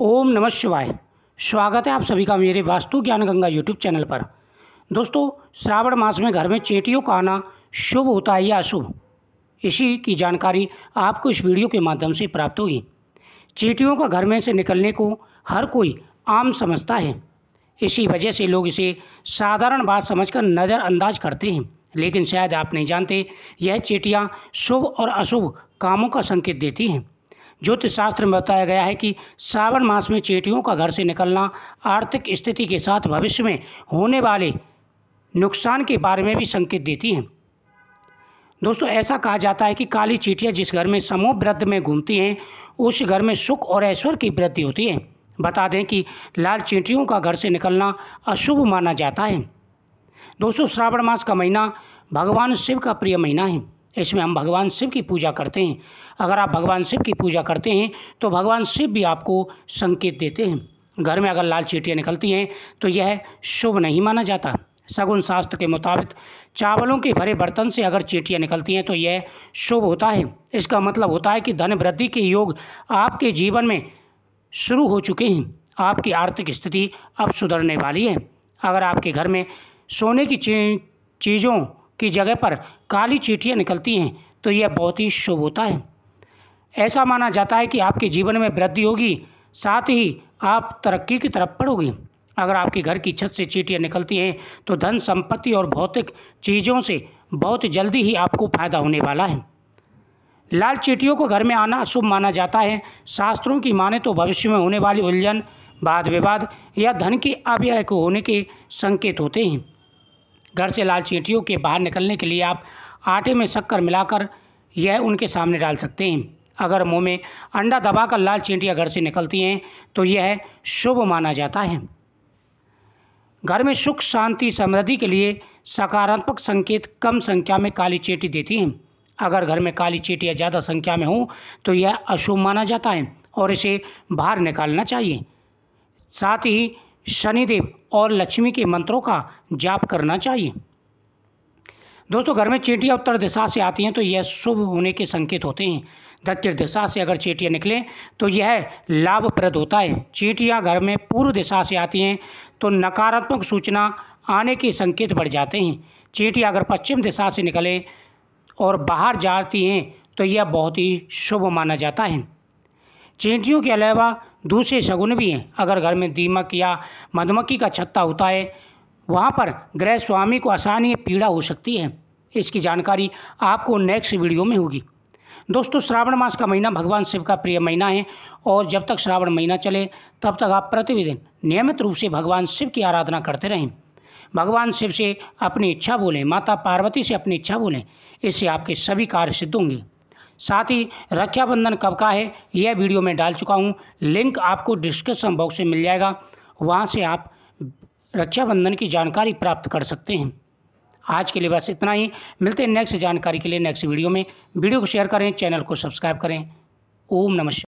ओम नमः शिवाय स्वागत है आप सभी का मेरे वास्तु ज्ञान गंगा यूट्यूब चैनल पर दोस्तों श्रावण मास में घर में चेटियों का आना शुभ होता है या अशुभ इसी की जानकारी आपको इस वीडियो के माध्यम से प्राप्त होगी चेटियों का घर में से निकलने को हर कोई आम समझता है इसी वजह से लोग इसे साधारण बात कर नज़रअंदाज करते हैं लेकिन शायद आप नहीं जानते यह चेटियाँ शुभ और अशुभ कामों का संकेत देती हैं ज्योतिष शास्त्र में बताया गया है कि श्रावण मास में चेटियों का घर से निकलना आर्थिक स्थिति के साथ भविष्य में होने वाले नुकसान के बारे में भी संकेत देती हैं दोस्तों ऐसा कहा जाता है कि काली चीटियाँ जिस घर में समूह वृद्ध में घूमती हैं उस घर में सुख और ऐश्वर्य की वृद्धि होती है बता दें कि लाल चींटियों का घर से निकलना अशुभ माना जाता है दोस्तों श्रावण मास का महीना भगवान शिव का प्रिय महीना है इसमें हम भगवान शिव की पूजा करते हैं अगर आप भगवान शिव की पूजा करते हैं तो भगवान शिव भी आपको संकेत देते हैं घर में अगर लाल चीटियाँ निकलती हैं तो यह शुभ नहीं माना जाता सगुन शास्त्र के मुताबिक चावलों के भरे बर्तन से अगर चीटियाँ निकलती हैं तो यह शुभ होता है इसका मतलब होता है कि धन वृद्धि के योग आपके जीवन में शुरू हो चुके हैं आपकी आर्थिक स्थिति अब सुधरने वाली है अगर आपके घर में सोने की चीज़ों की जगह पर काली चीटियाँ निकलती हैं तो यह बहुत ही शुभ होता है ऐसा माना जाता है कि आपके जीवन में वृद्धि होगी साथ ही आप तरक्की की तरफ पड़ोगे अगर आपके घर की छत से चीटियाँ निकलती हैं तो धन संपत्ति और भौतिक चीज़ों से बहुत जल्दी ही आपको फायदा होने वाला है लाल चीटियों को घर में आना अशुभ माना जाता है शास्त्रों की माने तो भविष्य में होने वाली उलझन वाद विवाद या धन की अव्यय को होने के संकेत होते हैं घर से लाल चींटियों के बाहर निकलने के लिए आप आटे में शक्कर मिलाकर यह उनके सामने डाल सकते हैं अगर मुंह में अंडा दबाकर लाल चींटियाँ घर से निकलती हैं तो यह शुभ माना जाता है घर में सुख शांति समृद्धि के लिए सकारात्मक संकेत कम संख्या में काली चींटी देती हैं अगर घर में काली चींटियाँ ज़्यादा संख्या में हों तो यह अशुभ माना जाता है और इसे बाहर निकालना चाहिए साथ ही शनिदेव और लक्ष्मी के मंत्रों का जाप करना चाहिए दोस्तों घर में चींटियाँ उत्तर दिशा से आती हैं तो यह शुभ होने के संकेत होते हैं दक्षिण दिशा से अगर चींटियाँ निकलें तो यह लाभप्रद होता है चींटियाँ घर में पूर्व दिशा से आती हैं तो नकारात्मक सूचना आने के संकेत बढ़ जाते हैं चींटियाँ अगर पश्चिम दिशा से निकले और बाहर जाती हैं तो यह बहुत ही शुभ माना जाता है चींटियों के अलावा दूसरे शगुन भी हैं अगर घर में दीमक या मधुमक्खी का छत्ता होता है वहाँ पर गृह स्वामी को आसानी पीड़ा हो सकती है इसकी जानकारी आपको नेक्स्ट वीडियो में होगी दोस्तों श्रावण मास का महीना भगवान शिव का प्रिय महीना है और जब तक श्रावण महीना चले तब तक आप प्रतिदिन नियमित रूप से भगवान शिव की आराधना करते रहें भगवान शिव से अपनी इच्छा बोलें माता पार्वती से अपनी इच्छा बोलें इससे आपके सभी कार्य सिद्ध होंगे साथ ही रक्षाबंधन कब का है यह वीडियो मैं डाल चुका हूँ लिंक आपको डिस्क्रिप्शन बॉक्स में मिल जाएगा वहाँ से आप रक्षाबंधन की जानकारी प्राप्त कर सकते हैं आज के लिए बस इतना ही मिलते हैं नेक्स्ट जानकारी के लिए नेक्स्ट वीडियो में वीडियो को शेयर करें चैनल को सब्सक्राइब करें ओम नमस्कार